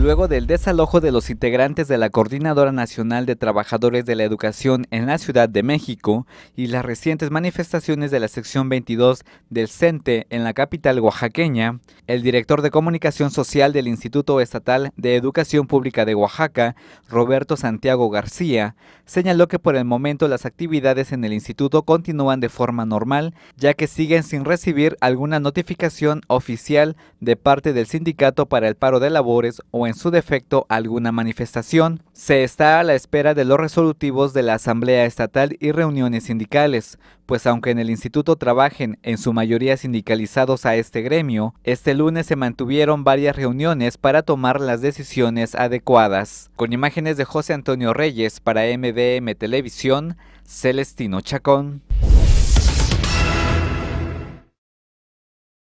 Luego del desalojo de los integrantes de la Coordinadora Nacional de Trabajadores de la Educación en la Ciudad de México y las recientes manifestaciones de la sección 22 del CENTE e en la capital oaxaqueña, el director de Comunicación Social del Instituto Estatal de Educación Pública de Oaxaca, Roberto Santiago García, señaló que por el momento las actividades en el instituto continúan de forma normal, ya que siguen sin recibir alguna notificación oficial de parte del sindicato para el paro de labores o en en su defecto alguna manifestación. Se está a la espera de los resolutivos de la Asamblea Estatal y reuniones sindicales, pues aunque en el instituto trabajen en su mayoría sindicalizados a este gremio, este lunes se mantuvieron varias reuniones para tomar las decisiones adecuadas. Con imágenes de José Antonio Reyes para MDM Televisión, Celestino Chacón.